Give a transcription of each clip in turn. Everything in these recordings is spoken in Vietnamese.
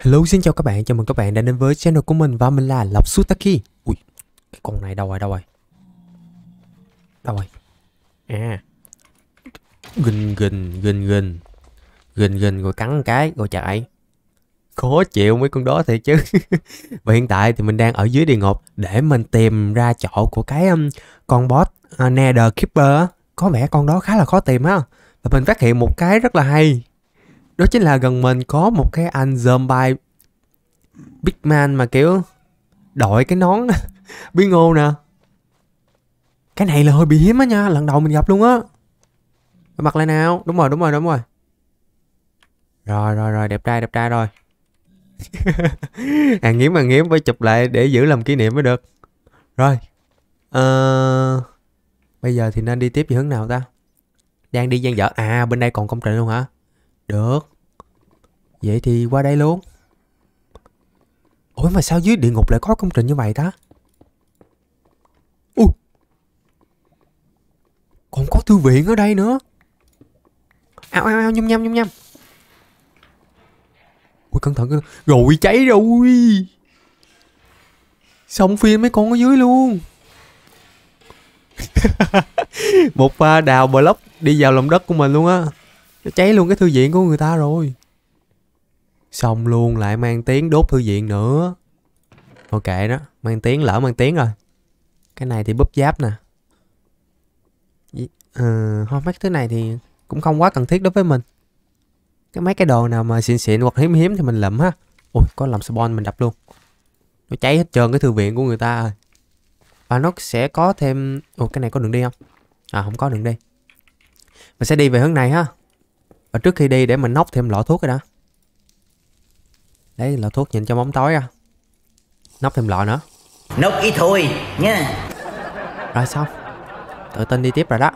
Hello xin chào các bạn, chào mừng các bạn đã đến với channel của mình và mình là Lộc Sutaki Ui, cái con này đâu rồi, đâu rồi Đâu rồi À Gình gình, gình gình Gình gình rồi cắn cái, rồi chạy Khó chịu mấy con đó thiệt chứ Và hiện tại thì mình đang ở dưới địa ngục Để mình tìm ra chỗ của cái um, con boss uh, Nether Keeper Có vẻ con đó khá là khó tìm ha Và mình phát hiện một cái rất là hay đó chính là gần mình có một cái anh zombie big man mà kiểu đội cái nón bí ngô nè cái này là hơi bị hiếm á nha lần đầu mình gặp luôn á mặc lại nào đúng rồi đúng rồi đúng rồi rồi rồi rồi đẹp trai đẹp trai rồi hàng nghiếm hàng nghiếm phải chụp lại để giữ làm kỷ niệm mới được rồi ờ bây giờ thì nên đi tiếp về hướng nào ta đang đi gian dở à bên đây còn công trình luôn hả được. Vậy thì qua đây luôn. Ủa mà sao dưới địa ngục lại có công trình như vậy ta? Ui. Còn có thư viện ở đây nữa. Ao ao ao nhum nhum nhum nhum. Ui cẩn thận. Rồi cháy rồi. Xong phim mấy con ở dưới luôn. Một pha đào block đi vào lòng đất của mình luôn á nó cháy luôn cái thư viện của người ta rồi xong luôn lại mang tiếng đốt thư viện nữa kệ đó mang tiếng lỡ mang tiếng rồi cái này thì búp giáp nè ờ uh, thôi mấy thứ này thì cũng không quá cần thiết đối với mình cái mấy cái đồ nào mà xịn xịn hoặc hiếm hiếm thì mình lụm ha ui có làm spawn mình đập luôn nó cháy hết trơn cái thư viện của người ta rồi và nó sẽ có thêm ủa cái này có đường đi không à không có đường đi mình sẽ đi về hướng này ha và trước khi đi để mình nóc thêm lọ thuốc rồi đó đấy lọ thuốc nhìn trong bóng tối ra à. nóc thêm lọ nữa nóc ít thôi nha rồi xong tự tin đi tiếp rồi đó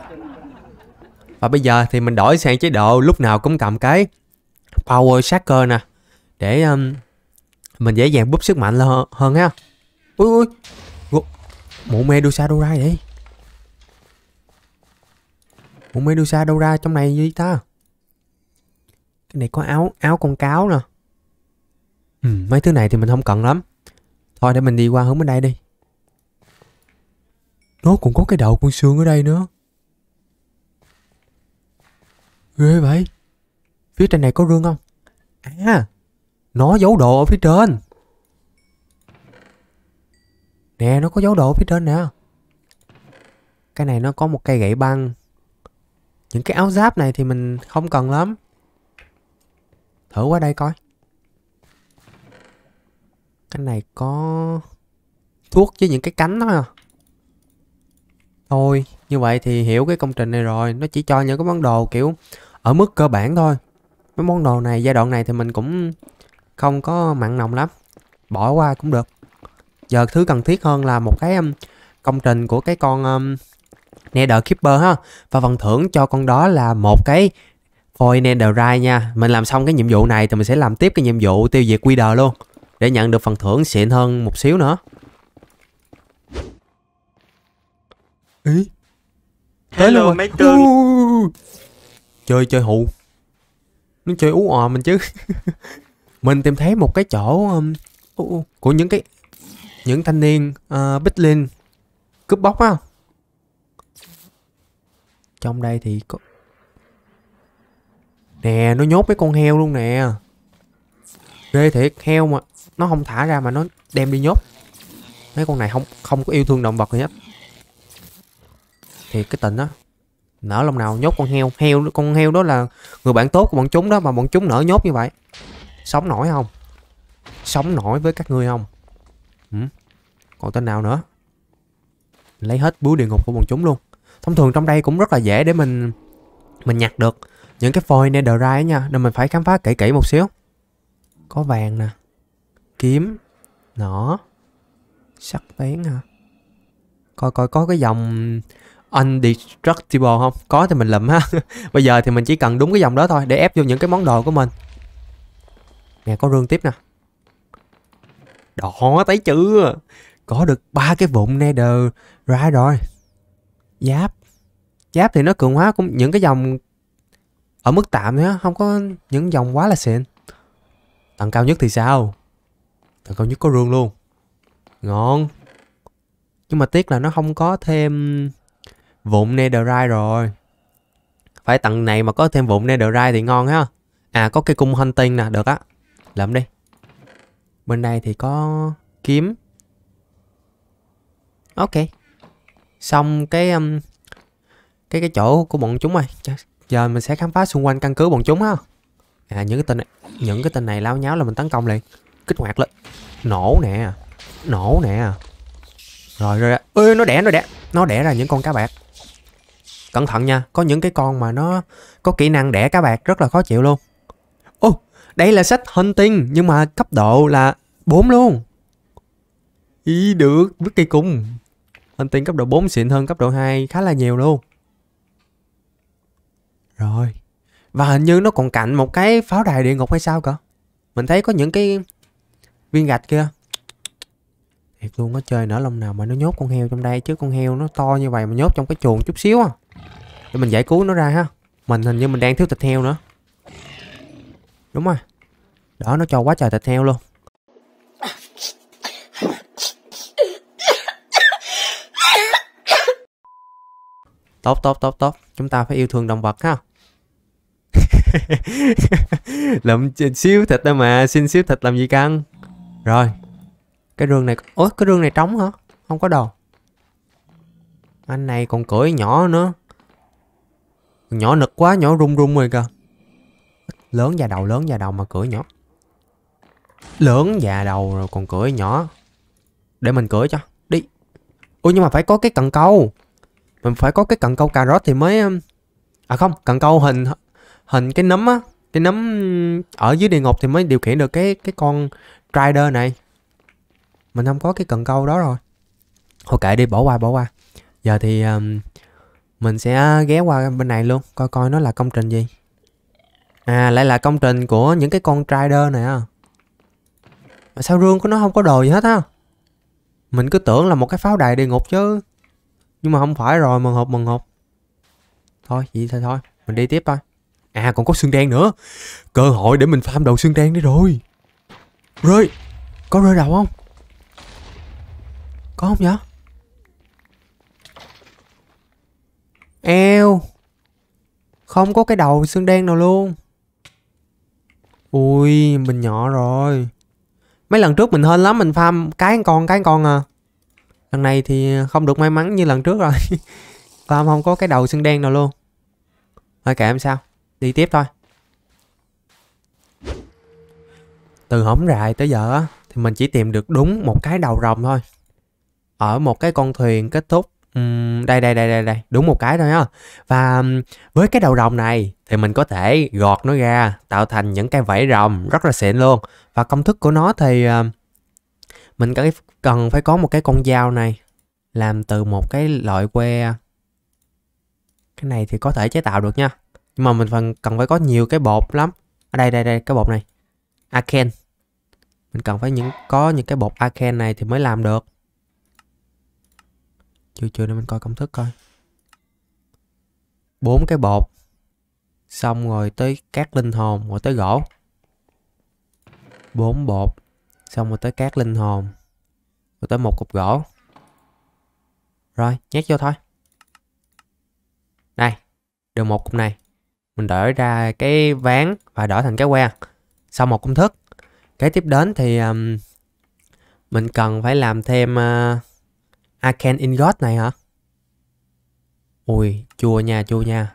và bây giờ thì mình đổi sang chế độ lúc nào cũng cầm cái power shaker nè để um, mình dễ dàng búp sức mạnh hơn, hơn ha ui ui mụ medusa đâu ra vậy mụ medusa đâu ra trong này gì ta cái này có áo áo con cáo nè ừ, mấy thứ này thì mình không cần lắm thôi để mình đi qua hướng bên đây đi nó cũng có cái đầu con xương ở đây nữa ghê vậy phía trên này có rương không à nó giấu đồ ở phía trên nè nó có dấu đồ ở phía trên nè cái này nó có một cây gậy băng những cái áo giáp này thì mình không cần lắm Thử qua đây coi Cái này có Thuốc với những cái cánh thôi à Thôi như vậy thì hiểu cái công trình này rồi Nó chỉ cho những cái món đồ kiểu Ở mức cơ bản thôi Mấy món đồ này giai đoạn này thì mình cũng Không có mặn nồng lắm Bỏ qua cũng được Giờ thứ cần thiết hơn là một cái um, Công trình của cái con um, Nether Keeper ha Và phần thưởng cho con đó là một cái Thôi Netherite nha, mình làm xong cái nhiệm vụ này thì mình sẽ làm tiếp cái nhiệm vụ tiêu diệt Wither luôn để nhận được phần thưởng xịn hơn một xíu nữa. Ý. Hello à? mấy cưng. Chơi chơi hụ. Nó chơi ú ò ờ mình chứ. mình tìm thấy một cái chỗ um, của những cái những thanh niên uh, ờ, Bích Linh cướp bóc á. Trong đây thì có Nè nó nhốt mấy con heo luôn nè Ghê thiệt heo mà Nó không thả ra mà nó đem đi nhốt Mấy con này không không có yêu thương động vật gì hết thì cái tình đó Nở lòng nào nhốt con heo heo Con heo đó là người bạn tốt của bọn chúng đó Mà bọn chúng nở nhốt như vậy Sống nổi không Sống nổi với các người không ừ. Còn tên nào nữa Lấy hết búa địa ngục của bọn chúng luôn Thông thường trong đây cũng rất là dễ để mình Mình nhặt được những cái foil netherite nha nên mình phải khám phá kỹ kỹ một xíu có vàng nè kiếm nỏ sắc bén hả coi coi có cái dòng undestructible không có thì mình lụm ha bây giờ thì mình chỉ cần đúng cái dòng đó thôi để ép vô những cái món đồ của mình nè có rương tiếp nè đỏ thấy chưa có được ba cái vụn nether ra rồi giáp giáp thì nó cường hóa cũng những cái dòng ở mức tạm thôi á không có những dòng quá là xịn tầng cao nhất thì sao tầng cao nhất có rương luôn ngon nhưng mà tiếc là nó không có thêm vụn netherite rồi phải tầng này mà có thêm vụn netherite thì ngon ha à có cây cung hunting nè được á làm đi bên đây thì có kiếm ok xong cái um, cái cái chỗ của bọn chúng rồi giờ mình sẽ khám phá xung quanh căn cứ bọn chúng ha à những cái tên này, những cái tên này lao nháo là mình tấn công liền kích hoạt lên nổ nè nổ nè rồi rồi ơi nó đẻ nó đẻ nó đẻ ra những con cá bạc cẩn thận nha có những cái con mà nó có kỹ năng đẻ cá bạc rất là khó chịu luôn ô oh, đây là sách hunting nhưng mà cấp độ là 4 luôn ý được bước kỳ cung, hunting cấp độ 4 xịn hơn cấp độ 2 khá là nhiều luôn rồi. Và hình như nó còn cạnh một cái pháo đài địa ngục hay sao cả. Mình thấy có những cái viên gạch kia. Thiệt luôn có chơi nở lòng nào mà nó nhốt con heo trong đây chứ con heo nó to như vậy mà nhốt trong cái chuồng chút xíu à. Để mình giải cứu nó ra ha. Mình hình như mình đang thiếu thịt heo nữa. Đúng rồi. Đó nó cho quá trời thịt heo luôn. Tốt tốt tốt tốt, chúng ta phải yêu thương động vật ha lụm xíu thịt thôi mà xin xíu thịt làm gì căng rồi cái rương này ủa cái rương này trống hả không có đồ anh này còn cưỡi nhỏ nữa nhỏ nực quá nhỏ rung rung rồi kìa lớn già đầu lớn già đầu mà cưỡi nhỏ lớn già đầu rồi còn cưỡi nhỏ để mình cưỡi cho đi ui nhưng mà phải có cái cần câu mình phải có cái cần câu cà rốt thì mới um, à không cần câu hình hình cái nấm á cái nấm ở dưới địa ngục thì mới điều khiển được cái cái con rider này mình không có cái cần câu đó rồi thôi kệ đi bỏ qua bỏ qua giờ thì um, mình sẽ ghé qua bên này luôn coi coi nó là công trình gì à lại là công trình của những cái con rider này à sao rương của nó không có đồ gì hết á mình cứ tưởng là một cái pháo đài địa ngục chứ nhưng mà không phải rồi mừng hộp mừng hộp thôi vậy thôi thôi mình đi tiếp thôi À còn có xương đen nữa Cơ hội để mình farm đầu xương đen đấy rồi Rơi Có rơi đầu không Có không nhở Eo Không có cái đầu xương đen nào luôn Ui mình nhỏ rồi Mấy lần trước mình hên lắm Mình farm cái con cái con à Lần này thì không được may mắn như lần trước rồi Farm không có cái đầu xương đen nào luôn Thôi kệ em sao đi tiếp thôi từ hổng rại tới giờ thì mình chỉ tìm được đúng một cái đầu rồng thôi ở một cái con thuyền kết thúc um, đây đây đây đây đây đúng một cái thôi á và với cái đầu rồng này thì mình có thể gọt nó ra tạo thành những cái vảy rồng rất là xịn luôn và công thức của nó thì mình cần phải có một cái con dao này làm từ một cái loại que cái này thì có thể chế tạo được nha nhưng mà mình phần cần phải có nhiều cái bột lắm ở đây đây đây cái bột này Arken mình cần phải những có những cái bột Arken này thì mới làm được chưa chưa để mình coi công thức coi bốn cái bột xong rồi tới các linh hồn rồi tới gỗ bốn bột xong rồi tới các linh hồn rồi tới một cục gỗ rồi nhét vô thôi đây được một cục này mình đổi ra cái ván và đổi thành cái que sau một công thức kế tiếp đến thì um, mình cần phải làm thêm uh, Arcane Ingot này hả? Ui, chua nha, chua nha.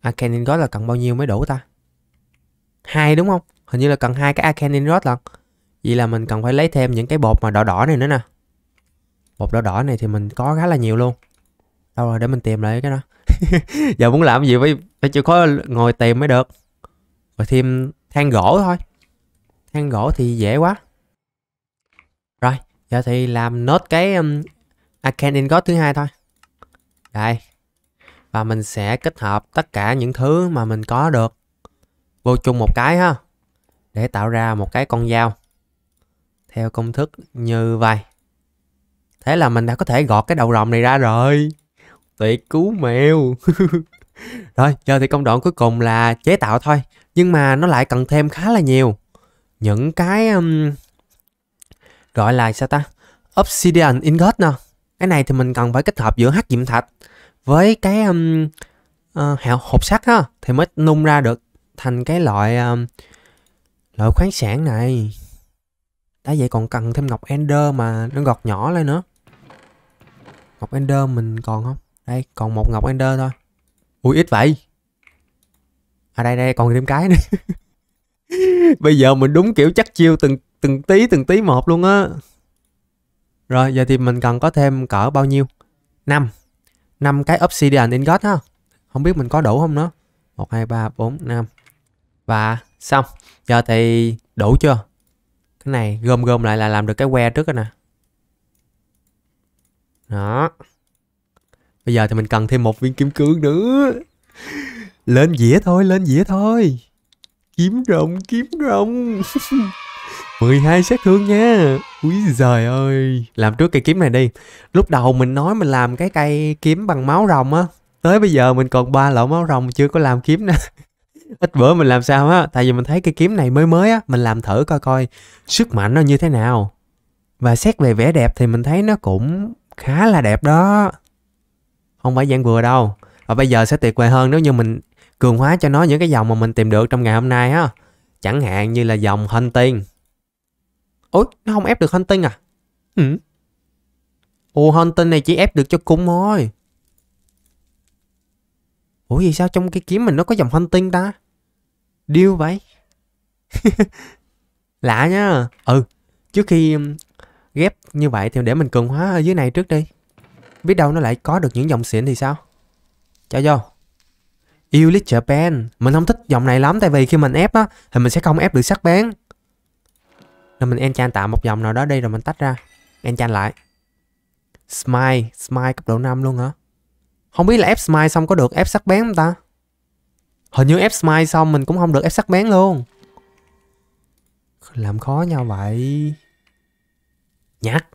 Arcane Ingot là cần bao nhiêu mới đủ ta? Hai đúng không? Hình như là cần hai cái Arcane Ingot lận. Vậy là mình cần phải lấy thêm những cái bột mà đỏ đỏ này nữa nè. Bột đỏ đỏ này thì mình có khá là nhiều luôn đâu rồi để mình tìm lại cái đó giờ muốn làm gì phải phải chịu khó ngồi tìm mới được rồi thêm than gỗ thôi than gỗ thì dễ quá rồi giờ thì làm nốt cái um, arcane ingot thứ hai thôi đây và mình sẽ kết hợp tất cả những thứ mà mình có được vô chung một cái ha để tạo ra một cái con dao theo công thức như vậy thế là mình đã có thể gọt cái đầu rồng này ra rồi tuyệt cứu mèo rồi giờ thì công đoạn cuối cùng là chế tạo thôi nhưng mà nó lại cần thêm khá là nhiều những cái um, gọi là sao ta obsidian ingot nè cái này thì mình cần phải kết hợp giữa hắc diệm thạch với cái um, uh, hộp sắt ha thì mới nung ra được thành cái loại um, loại khoáng sản này đã vậy còn cần thêm ngọc ender mà nó gọt nhỏ lên nữa ngọc ender mình còn không đây còn một ngọc ender thôi ui ít vậy à đây đây còn thêm cái nữa bây giờ mình đúng kiểu chắc chiêu từng từng tí từng tí một luôn á rồi giờ thì mình cần có thêm cỡ bao nhiêu năm năm cái obsidian ingot ha không biết mình có đủ không nữa một hai ba bốn năm và xong giờ thì đủ chưa cái này gom gom lại là làm được cái que trước rồi nè đó Bây giờ thì mình cần thêm một viên kim cương nữa. Lên dĩa thôi, lên dĩa thôi. Kiếm rồng, kiếm rồng. 12 sát thương nha. Úi giời ơi. Làm trước cây kiếm này đi. Lúc đầu mình nói mình làm cái cây kiếm bằng máu rồng á. Tới bây giờ mình còn ba lỗ máu rồng chưa có làm kiếm nè. Ít bữa mình làm sao á. Tại vì mình thấy cây kiếm này mới mới á. Mình làm thử coi coi sức mạnh nó như thế nào. Và xét về vẻ đẹp thì mình thấy nó cũng khá là đẹp đó không phải dạng vừa đâu và bây giờ sẽ tuyệt vời hơn nếu như mình cường hóa cho nó những cái dòng mà mình tìm được trong ngày hôm nay á chẳng hạn như là dòng hunting ôi nó không ép được hunting à ừ ồ hunting này chỉ ép được cho cung thôi ủa vì sao trong cái kiếm mình nó có dòng hunting ta điêu vậy lạ nhá ừ trước khi ghép như vậy thì để mình cường hóa ở dưới này trước đi Biết đâu nó lại có được những dòng xịn thì sao? Cho vô. Yêu lít Japan. Mình không thích dòng này lắm tại vì khi mình ép á thì mình sẽ không ép được sắc bén. Rồi mình enchan tạo một dòng nào đó đi rồi mình tách ra. Enchan lại. Smile. Smile cấp độ 5 luôn hả? Không biết là ép smile xong có được ép sắc bén không ta? Hình như ép smile xong mình cũng không được ép sắc bén luôn. Làm khó nhau vậy. Nhặt.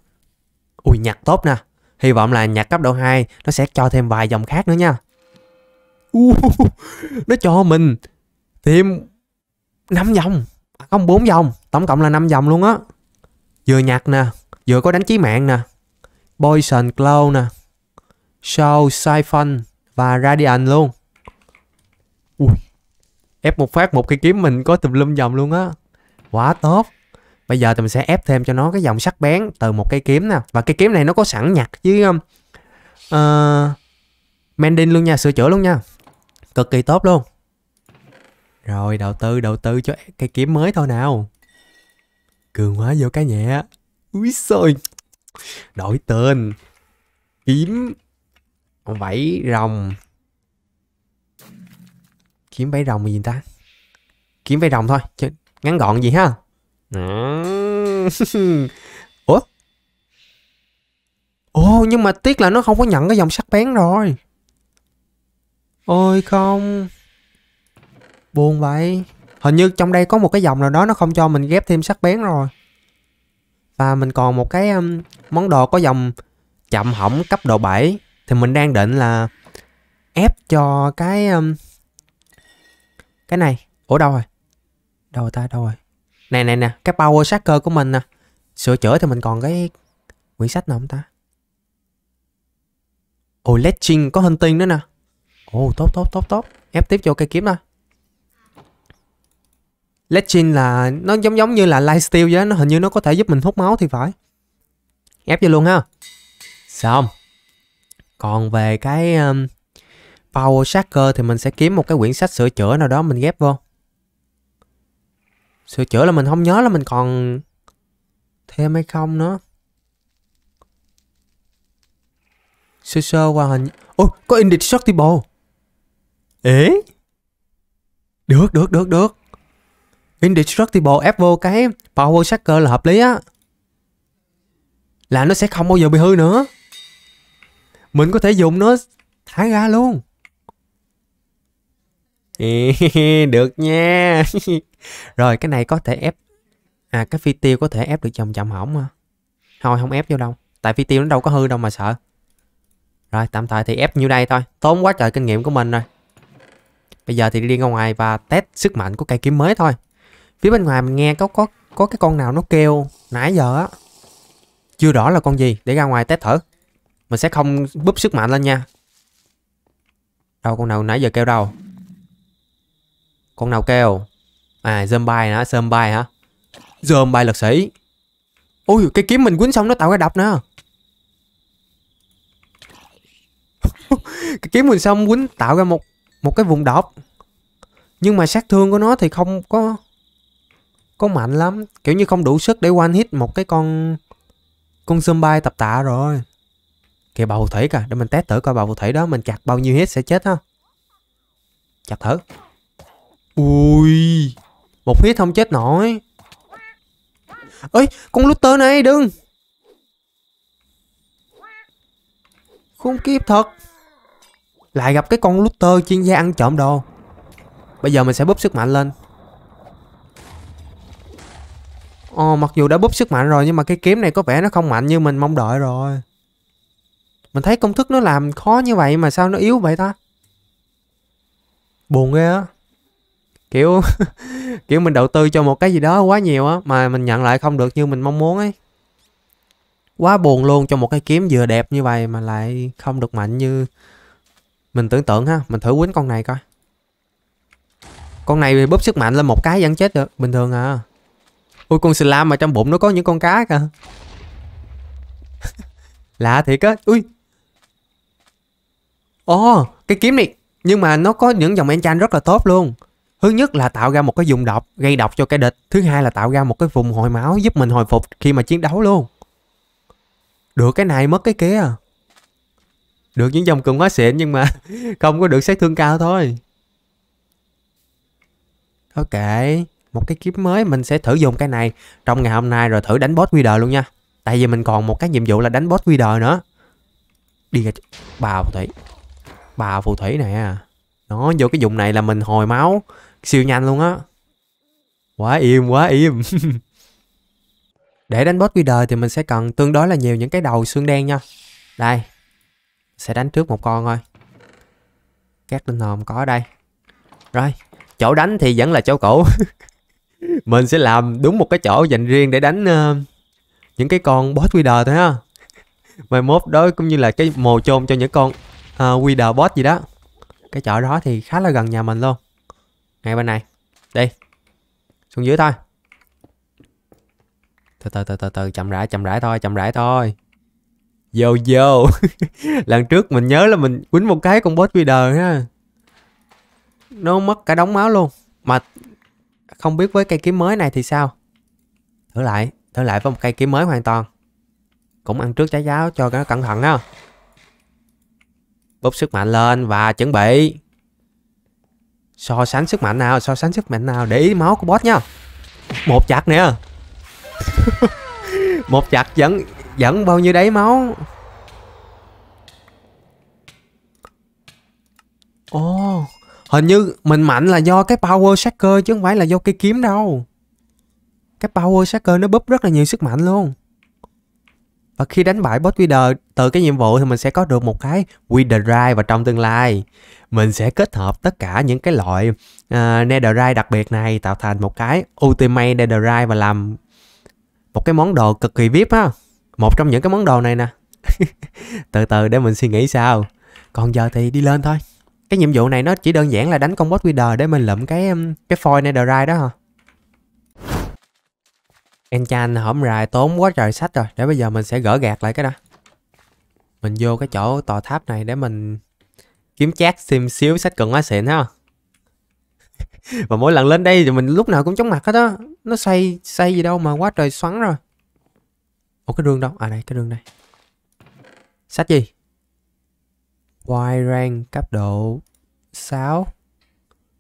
Ui nhặt tốt nè. Hy vọng là nhạc cấp độ 2 nó sẽ cho thêm vài dòng khác nữa nha. Uh, nó cho mình thêm 5 dòng, à không 4 dòng, tổng cộng là 5 dòng luôn á. Vừa nhạc nè, vừa có đánh chí mạng nè, Poison Cloud nè, Show Siphon và Radiant luôn. Ui, ép một phát một cây kiếm mình có tùm lum dòng luôn á. Quá tốt bây giờ thì mình sẽ ép thêm cho nó cái dòng sắc bén từ một cây kiếm nè và cây kiếm này nó có sẵn nhặt với um, uh, mending luôn nha sửa chữa luôn nha cực kỳ tốt luôn rồi đầu tư đầu tư cho cây kiếm mới thôi nào cường hóa vô cái nhẹ úi xôi đổi tên kiếm vảy rồng kiếm vảy rồng gì ta kiếm vảy rồng thôi chứ ngắn gọn gì ha Ủa? Ồ nhưng mà tiếc là nó không có nhận cái dòng sắc bén rồi Ôi không Buồn vậy Hình như trong đây có một cái dòng nào đó nó không cho mình ghép thêm sắc bén rồi Và mình còn một cái um, món đồ có dòng chậm hỏng cấp độ 7 Thì mình đang định là ép cho cái um, Cái này Ủa đâu rồi Đâu rồi ta đâu rồi Nè nè nè, cái power tracker của mình nè. Sửa chữa thì mình còn cái quyển sách nào không ta? oh, Legend có hình hunting nữa nè. Ồ, oh, tốt tốt tốt tốt. Ép tiếp vô cây kiếm nè. Legend là nó giống giống như là lifesteal vậy đó. nó hình như nó có thể giúp mình hút máu thì phải. Ép vô luôn ha. Xong. Còn về cái um, Power Tracker thì mình sẽ kiếm một cái quyển sách sửa chữa nào đó mình ghép vô sửa chữa là mình không nhớ là mình còn thêm hay không nữa sơ sơ qua hình ôi có indestructible ế được được được được indestructible ép vô cái power sucker là hợp lý á là nó sẽ không bao giờ bị hư nữa mình có thể dùng nó thả ra luôn được nha rồi cái này có thể ép à cái phi tiêu có thể ép được vòng chậm hỏng hả thôi không ép vô đâu tại phi tiêu nó đâu có hư đâu mà sợ rồi tạm thời thì ép như đây thôi tốn quá trời kinh nghiệm của mình rồi bây giờ thì đi ra ngoài và test sức mạnh của cây kiếm mới thôi phía bên ngoài mình nghe có có có cái con nào nó kêu nãy giờ á chưa rõ là con gì để ra ngoài test thử mình sẽ không búp sức mạnh lên nha đâu con nào nãy giờ kêu đâu con nào kêu? À dơm bay hả? Dơm bay hả? Dơm bay lật sĩ. Ôi cái kiếm mình quýnh xong nó tạo cái đập nữa. cái kiếm mình xong quýnh tạo ra một một cái vùng độc. Nhưng mà sát thương của nó thì không có có mạnh lắm, kiểu như không đủ sức để one hit một cái con con zombie tập tạ rồi. Kìa bào thủy kìa, để mình test thử coi bào thủy đó mình chặt bao nhiêu hit sẽ chết ha. Chặt thử. Ui Một huyết không chết nổi Ơi con looter này đừng khung kiếp thật Lại gặp cái con looter chuyên gia ăn trộm đồ Bây giờ mình sẽ búp sức mạnh lên Ồ mặc dù đã búp sức mạnh rồi Nhưng mà cái kiếm này có vẻ nó không mạnh như mình mong đợi rồi Mình thấy công thức nó làm khó như vậy Mà sao nó yếu vậy ta Buồn ghê á kiểu kiểu mình đầu tư cho một cái gì đó quá nhiều á mà mình nhận lại không được như mình mong muốn ấy quá buồn luôn cho một cái kiếm vừa đẹp như vậy mà lại không được mạnh như mình tưởng tượng ha mình thử quýnh con này coi con này bóp sức mạnh lên một cái vẫn chết được bình thường à ui con slam mà trong bụng nó có những con cá kìa lạ thiệt á ui ồ oh, cái kiếm này nhưng mà nó có những dòng enchant rất là tốt luôn Thứ nhất là tạo ra một cái vùng độc gây độc cho kẻ địch. Thứ hai là tạo ra một cái vùng hồi máu giúp mình hồi phục khi mà chiến đấu luôn. Được cái này mất cái kia. À. Được những dòng cường quá xịn nhưng mà không có được sát thương cao thôi. Ok, một cái kiếm mới mình sẽ thử dùng cái này trong ngày hôm nay rồi thử đánh boss Wither luôn nha. Tại vì mình còn một cái nhiệm vụ là đánh boss Wither nữa. Đi ra bà phù thủy. Bà phù thủy nè. Nó vô cái dụng này là mình hồi máu siêu nhanh luôn á quá im quá im để đánh boss quy đời thì mình sẽ cần tương đối là nhiều những cái đầu xương đen nha đây sẽ đánh trước một con thôi các linh hồn có ở đây rồi chỗ đánh thì vẫn là chỗ cũ mình sẽ làm đúng một cái chỗ dành riêng để đánh uh, những cái con boss quy đời thôi ha mai mốt đó cũng như là cái mồ chôn cho những con uh, quy đời boss gì đó cái chỗ đó thì khá là gần nhà mình luôn ngay bên này đi xuống dưới thôi từ từ từ từ từ chậm rãi chậm rãi thôi chậm rãi thôi vô vô lần trước mình nhớ là mình quýnh một cái con boss leader ha nó mất cả đống máu luôn mà không biết với cây kiếm mới này thì sao thử lại thử lại với một cây kiếm mới hoàn toàn cũng ăn trước trái giáo cho nó cẩn thận đó. búp sức mạnh lên và chuẩn bị so sánh sức mạnh nào so sánh sức mạnh nào để ý máu của boss nha một chặt nè một chặt vẫn vẫn bao nhiêu đấy máu ồ oh, hình như mình mạnh là do cái power shaker chứ không phải là do cây kiếm đâu cái power shaker nó búp rất là nhiều sức mạnh luôn và khi đánh bại boss leader từ cái nhiệm vụ thì mình sẽ có được một cái Wither Drive và trong tương lai mình sẽ kết hợp tất cả những cái loại uh, Nether đặc biệt này tạo thành một cái Ultimate Nether Drive và làm một cái món đồ cực kỳ VIP ha. Một trong những cái món đồ này nè. từ từ để mình suy nghĩ sao. Còn giờ thì đi lên thôi. Cái nhiệm vụ này nó chỉ đơn giản là đánh con boss leader để mình lượm cái um, cái foil Nether Drive đó hả? Enchan hổm rài tốn quá trời sách rồi Để bây giờ mình sẽ gỡ gạt lại cái đó Mình vô cái chỗ tòa tháp này để mình Kiếm chát xem xíu sách cần quá xịn ha Và mỗi lần lên đây thì mình lúc nào cũng chóng mặt hết đó. Nó xoay, xoay gì đâu mà quá trời xoắn rồi Ủa cái rương đâu? À đây cái rương đây Sách gì? Wide rank cấp độ 6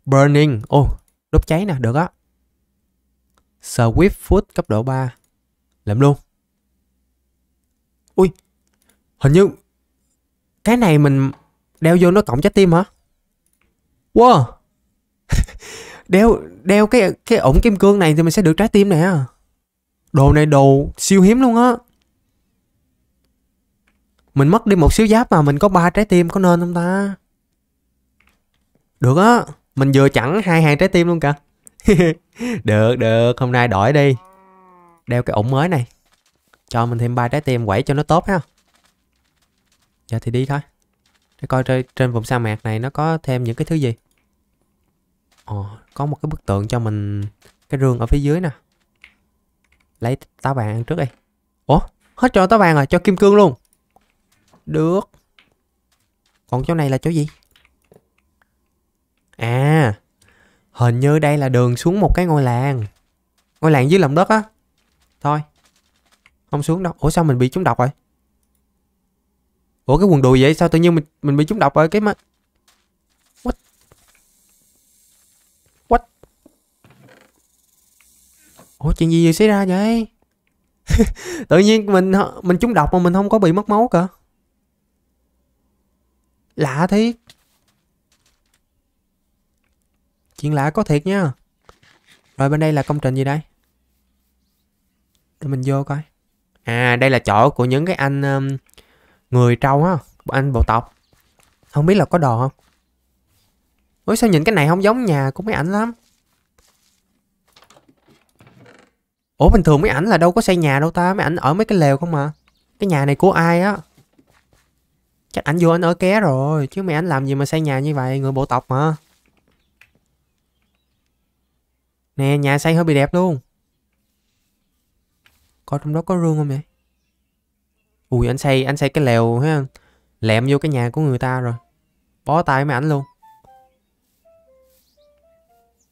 Burning Ồ, oh, đốt cháy nè, được á Swift Food cấp độ 3 Làm luôn Ui Hình như Cái này mình Đeo vô nó cộng trái tim hả Wow Đeo Đeo cái cái ổng kim cương này Thì mình sẽ được trái tim nè Đồ này đồ siêu hiếm luôn á Mình mất đi một xíu giáp mà Mình có ba trái tim có nên không ta Được á Mình vừa chẳng hai hàng trái tim luôn cả được, được, hôm nay đổi đi. Đeo cái ủng mới này. Cho mình thêm ba trái tim quẩy cho nó tốt ha. Giờ thì đi thôi. Để coi trên, trên vùng sa mạc này nó có thêm những cái thứ gì. Ồ, ờ, có một cái bức tượng cho mình cái rương ở phía dưới nè. Lấy táo vàng ăn trước đi. Ủa, hết cho táo vàng rồi, cho kim cương luôn. Được. Còn chỗ này là chỗ gì? À, Hình như đây là đường xuống một cái ngôi làng Ngôi làng dưới lòng đất á Thôi Không xuống đâu Ủa sao mình bị trúng độc rồi Ủa cái quần đùi vậy sao tự nhiên mình mình bị trúng độc rồi cái mà What What Ủa chuyện gì vừa xảy ra vậy Tự nhiên mình mình trúng độc mà mình không có bị mất máu cả Lạ thiệt Chuyện lạ có thiệt nha. Rồi bên đây là công trình gì đây? Để mình vô coi. À, đây là chỗ của những cái anh um, người trâu á, anh bộ tộc. Không biết là có đồ không? Ôi sao nhìn cái này không giống nhà của mấy ảnh lắm. Ủa bình thường mấy ảnh là đâu có xây nhà đâu ta, mấy ảnh ở mấy cái lều không mà. Cái nhà này của ai á? Chắc ảnh vô anh ở ké rồi, chứ mấy ảnh làm gì mà xây nhà như vậy, người bộ tộc mà. Nè nhà xây hơi bị đẹp luôn Coi trong đó có rương không vậy Ui anh xây anh xây cái lèo ha Lẹm vô cái nhà của người ta rồi Bó tay mấy ảnh luôn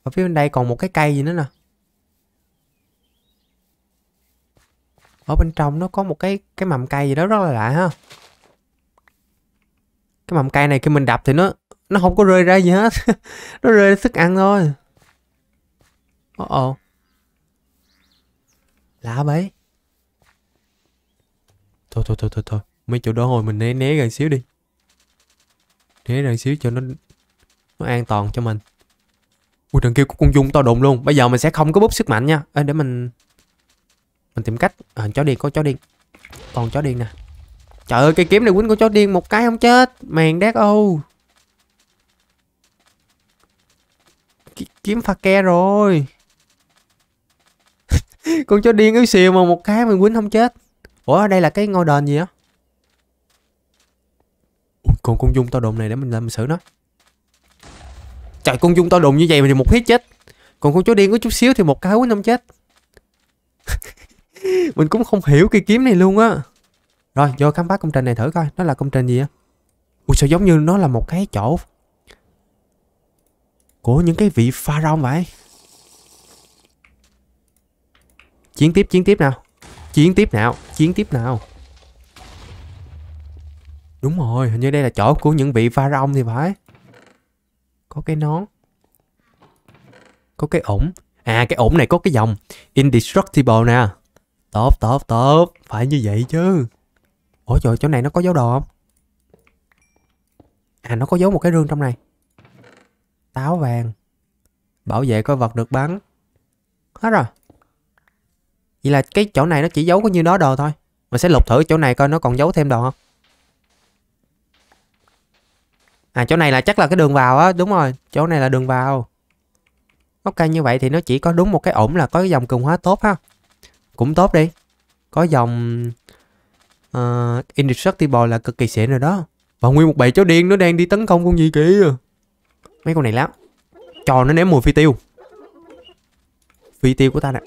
Ở phía bên đây còn một cái cây gì nữa nè Ở bên trong nó có một cái cái mầm cây gì đó rất là lạ ha Cái mầm cây này khi mình đập thì nó Nó không có rơi ra gì hết Nó rơi ra thức ăn thôi Ồ ồ. Lạ vậy? Thôi thôi thôi thôi thôi. Mấy chỗ đó hồi mình né né gần xíu đi. Né gần xíu cho nó nó an toàn cho mình. Ui đằng kia có con dung to đụng luôn. Bây giờ mình sẽ không có búp sức mạnh nha. Ê, để mình mình tìm cách. À, chó điên có chó điên. Còn chó điên nè. Trời ơi cây kiếm này quýnh con chó điên một cái không chết. Mèn đét ô. kiếm pha ke rồi con chó điên yếu xìu mà một cái mình quýnh không chết ủa đây là cái ngôi đền gì á còn con dung to đồn này để mình làm xử nó trời con dung to đồn như vậy thì một hit chết còn con chó điên có chút xíu thì một cái quýnh không chết mình cũng không hiểu cây kiếm này luôn á rồi vô khám phá công trình này thử coi nó là công trình gì á ui sao giống như nó là một cái chỗ của những cái vị pharaoh vậy Chiến tiếp, chiến tiếp nào. Chiến tiếp nào, chiến tiếp nào. Đúng rồi, hình như đây là chỗ của những vị pharaon thì phải. Có cái nón. Có cái ổn. À, cái ổn này có cái dòng. Indestructible nè. Tốt, tốt, tốt. Phải như vậy chứ. Ủa trời, chỗ này nó có dấu đồ không? À, nó có dấu một cái rương trong này. Táo vàng. Bảo vệ coi vật được bắn. Hết rồi. Vậy là cái chỗ này nó chỉ giấu có như đó đồ thôi. Mình sẽ lục thử chỗ này coi nó còn giấu thêm đồ không. À chỗ này là chắc là cái đường vào á, đúng rồi. Chỗ này là đường vào. Ok như vậy thì nó chỉ có đúng một cái ổn là có cái dòng cường hóa tốt ha. Cũng tốt đi. Có dòng uh, Indestructible là cực kỳ xịn rồi đó. Và nguyên một bầy chó điên nó đang đi tấn công con gì kìa. Mấy con này lắm. cho nó ném mùi phi tiêu. Phi tiêu của ta nè.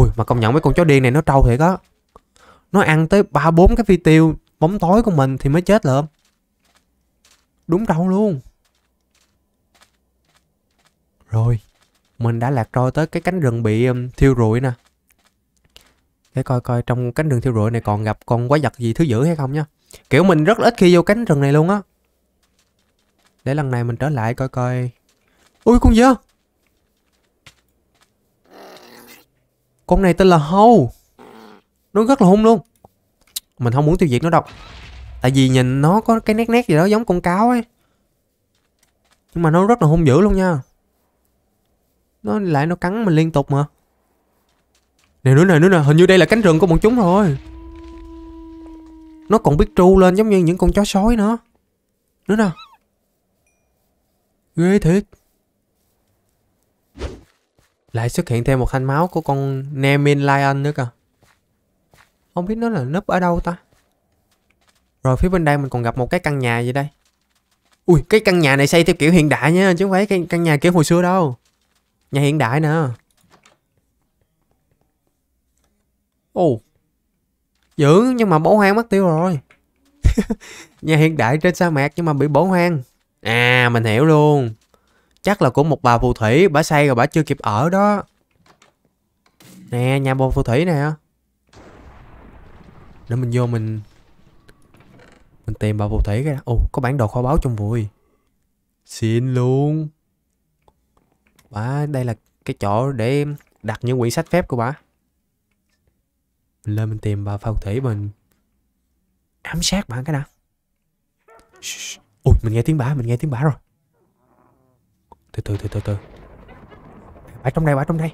Ui mà công nhận mấy con chó điên này nó trâu thiệt á Nó ăn tới ba bốn cái phi tiêu Bóng tối của mình thì mới chết lượm Đúng trâu luôn Rồi Mình đã lạc trôi tới cái cánh rừng bị um, thiêu rụi nè Để coi coi trong cánh rừng thiêu rụi này còn gặp con quái vật gì thứ dữ hay không nhá, Kiểu mình rất là ít khi vô cánh rừng này luôn á Để lần này mình trở lại coi coi Ui con dơ Con này tên là Hâu Nó rất là hung luôn Mình không muốn tiêu diệt nó đâu Tại vì nhìn nó có cái nét nét gì đó giống con cáo ấy Nhưng mà nó rất là hung dữ luôn nha Nó lại nó cắn mình liên tục mà này nữa này nữa nè Hình như đây là cánh rừng của bọn chúng rồi Nó còn biết tru lên giống như những con chó sói nữa Nữa nè Ghê thiệt lại xuất hiện thêm một thanh máu của con Nemin Lion nữa cơ. Không biết nó là núp ở đâu ta. Rồi phía bên đây mình còn gặp một cái căn nhà gì đây. Ui, cái căn nhà này xây theo kiểu hiện đại nha, chứ không phải cái căn nhà kiểu hồi xưa đâu. Nhà hiện đại nè. Ồ. Oh. Dữ nhưng mà bỏ hoang mất tiêu rồi. nhà hiện đại trên sa mạc nhưng mà bị bỏ hoang. À, mình hiểu luôn. Chắc là của một bà phù thủy Bà say rồi bà chưa kịp ở đó Nè nhà bà phù thủy nè Để mình vô mình Mình tìm bà phù thủy cái đó Ồ có bản đồ kho báu trong vui Xin luôn Bà đây là cái chỗ để đặt những quyển sách phép của bà Mình lên mình tìm bà phù thủy mình Ám sát bà cái nào ui mình nghe tiếng bà Mình nghe tiếng bà rồi từ từ từ từ từ ở trong đây ở trong đây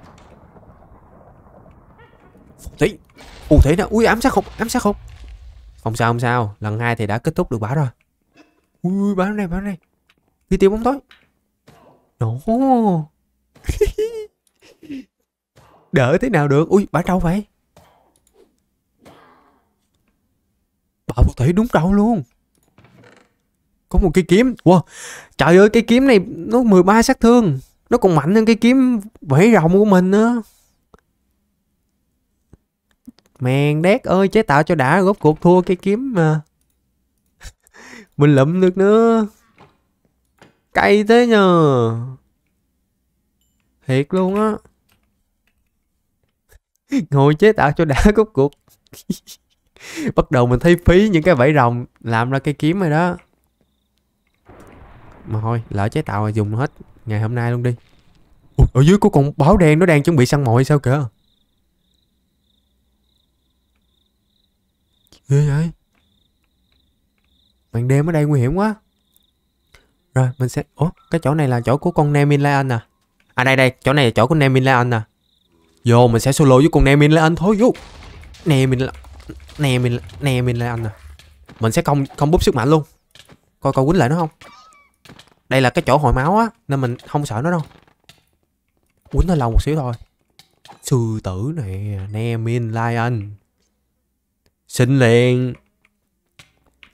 phù thủy phù thủy nè ui ám sát không ám sát không không sao không sao lần hai thì đã kết thúc được bả rồi ui bả đây bả đây, đi tiêu bóng tối nổ đỡ thế nào được ui bả đâu vậy bảo phù thủy đúng trâu luôn có một cây kiếm wow trời ơi cây kiếm này nó 13 sát thương nó còn mạnh hơn cây kiếm vẫy rồng của mình nữa mèn đét ơi chế tạo cho đã góp cuộc thua cây kiếm mà mình lụm được nữa cay thế nhờ thiệt luôn á ngồi chế tạo cho đã góp cuộc bắt đầu mình thấy phí những cái vẫy rồng làm ra cây kiếm rồi đó mà thôi lỡ chế tạo rồi dùng hết ngày hôm nay luôn đi Ủa, ở dưới có con báo đen nó đang chuẩn bị săn mồi sao kìa ghê vậy ban đêm ở đây nguy hiểm quá rồi mình sẽ ủa cái chỗ này là chỗ của con nem anh à à đây đây chỗ này là chỗ của nem anh à vô mình sẽ solo với con nem anh thôi vô nem mình nem mình nem anh à mình sẽ không không bút sức mạnh luôn coi coi quýnh lại nó không đây là cái chỗ hồi máu á Nên mình không sợ nó đâu quấn nó lâu một xíu thôi Sư tử này, Nè Min Lion Xin liền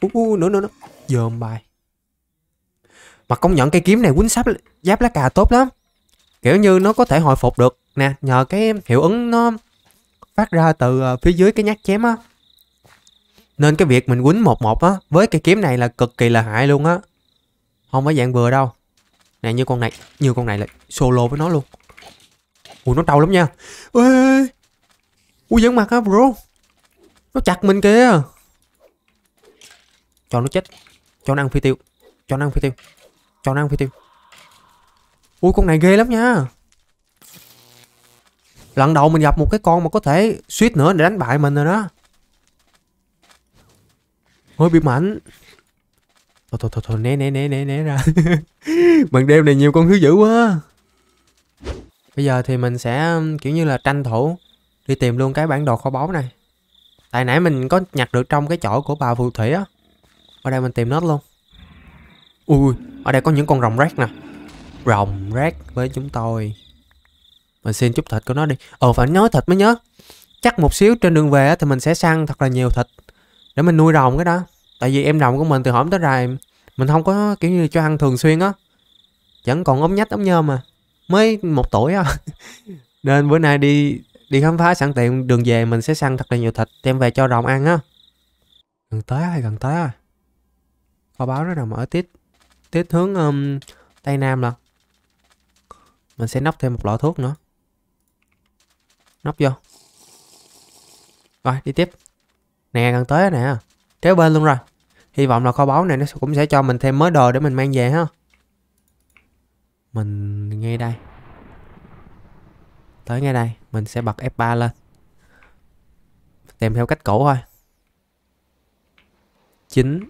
Ú uh, uh, nữa nữa nữa Dơm bài Mà công nhận cây kiếm này quýnh sắp giáp lá cà tốt lắm Kiểu như nó có thể hồi phục được Nè nhờ cái hiệu ứng nó Phát ra từ ờ, phía dưới cái nhát chém á Nên cái việc mình quýnh một một á Với cây kiếm này là cực kỳ là hại luôn á không phải dạng vừa đâu nè như con này như con này là solo với nó luôn ui nó trâu lắm nha ui ui dẫn mặt hả bro nó chặt mình kìa cho nó chết cho nó ăn phi tiêu cho nó ăn phi tiêu cho nó ăn phi tiêu ui con này ghê lắm nha lần đầu mình gặp một cái con mà có thể suýt nữa để đánh bại mình rồi đó hơi bị mạnh Thôi thôi thôi, thôi né né né né né ra Ban đêm này nhiều con thứ dữ quá Bây giờ thì mình sẽ kiểu như là tranh thủ Đi tìm luôn cái bản đồ kho báu này Tại nãy mình có nhặt được trong cái chỗ của bà phù thủy á Ở đây mình tìm nó luôn Ui, ở đây có những con rồng rác nè Rồng rác với chúng tôi Mình xin chút thịt của nó đi Ờ phải nhớ thịt mới nhớ Chắc một xíu trên đường về thì mình sẽ săn thật là nhiều thịt Để mình nuôi rồng cái đó Tại vì em đồng của mình từ hổm tới rày Mình không có kiểu như cho ăn thường xuyên á Vẫn còn ống nhách ống nhơ mà Mới một tuổi á Nên bữa nay đi đi khám phá sẵn tiện đường về mình sẽ săn thật là nhiều thịt đem về cho rồng ăn á gần tới hay gần tới à kho báo nó là mở tiết tiết hướng um, tây nam là mình sẽ nắp thêm một lọ thuốc nữa nắp vô rồi đi tiếp nè gần tới nè kế bên luôn rồi hy vọng là kho báu này nó cũng sẽ cho mình thêm mới đồ để mình mang về ha mình ngay đây tới ngay đây mình sẽ bật F3 lên tìm theo cách cũ thôi 9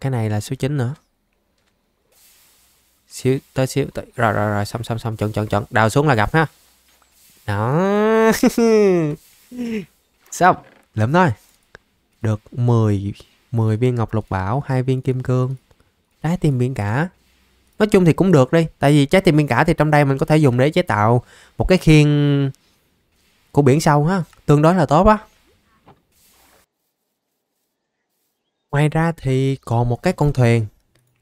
cái này là số 9 nữa xíu tới xíu tới. rồi rồi rồi xong xong xong chuẩn chuẩn chuẩn đào xuống là gặp ha đó xong lượm thôi được 10 10 viên ngọc lục bảo, hai viên kim cương, trái tim biển cả. Nói chung thì cũng được đi, tại vì trái tim biển cả thì trong đây mình có thể dùng để chế tạo một cái khiên của biển sâu ha, tương đối là tốt á. Ngoài ra thì còn một cái con thuyền.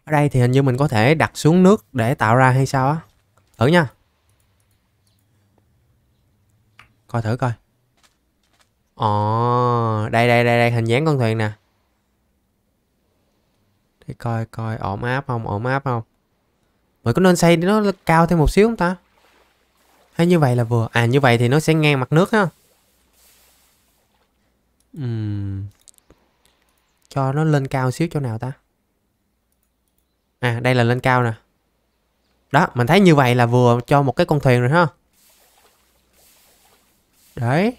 Ở đây thì hình như mình có thể đặt xuống nước để tạo ra hay sao á. Thử nha. Coi thử coi. Ồ, đây đây đây đây hình dáng con thuyền nè để coi coi ổn áp không ổn áp không mình có nên xây nó cao thêm một xíu không ta hay như vậy là vừa à như vậy thì nó sẽ ngang mặt nước ha uhm. cho nó lên cao xíu chỗ nào ta à đây là lên cao nè đó mình thấy như vậy là vừa cho một cái con thuyền rồi ha đấy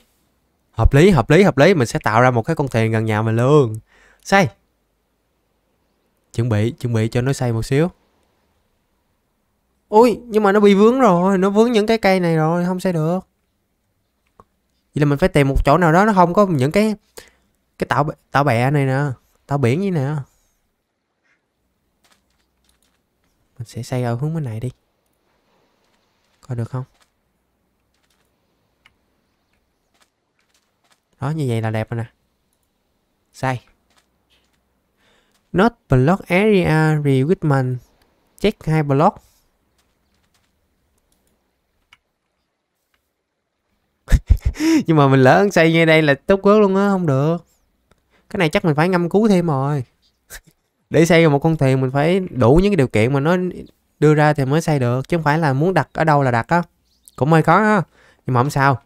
hợp lý hợp lý hợp lý mình sẽ tạo ra một cái con thuyền gần nhà mình luôn xây chuẩn bị chuẩn bị cho nó xây một xíu ui nhưng mà nó bị vướng rồi nó vướng những cái cây này rồi không xây được vậy là mình phải tìm một chỗ nào đó nó không có những cái cái tạo tạo bè này nè tạo biển như nè mình sẽ xây ở hướng bên này đi coi được không đó như vậy là đẹp rồi nè xây Not block area requirement. Check hai block. Nhưng mà mình lỡ xây ngay đây là tốt quá luôn á, không được. Cái này chắc mình phải ngâm cứu thêm rồi. Để xây một con thuyền mình phải đủ những cái điều kiện mà nó đưa ra thì mới xây được chứ không phải là muốn đặt ở đâu là đặt á cũng hơi khó ha nhưng mà không sao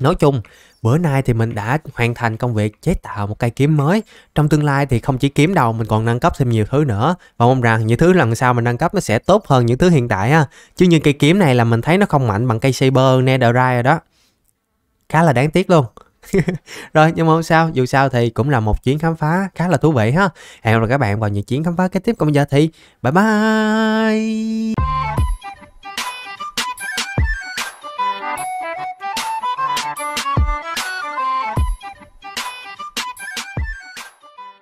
nói chung bữa nay thì mình đã hoàn thành công việc chế tạo một cây kiếm mới trong tương lai thì không chỉ kiếm đầu mình còn nâng cấp thêm nhiều thứ nữa và mong rằng những thứ lần sau mình nâng cấp nó sẽ tốt hơn những thứ hiện tại ha chứ như cây kiếm này là mình thấy nó không mạnh bằng cây saber netherite rồi đó khá là đáng tiếc luôn rồi nhưng mà không sao dù sao thì cũng là một chuyến khám phá khá là thú vị ha hẹn gặp lại các bạn vào những chuyến khám phá kế tiếp còn bây giờ thì bye bye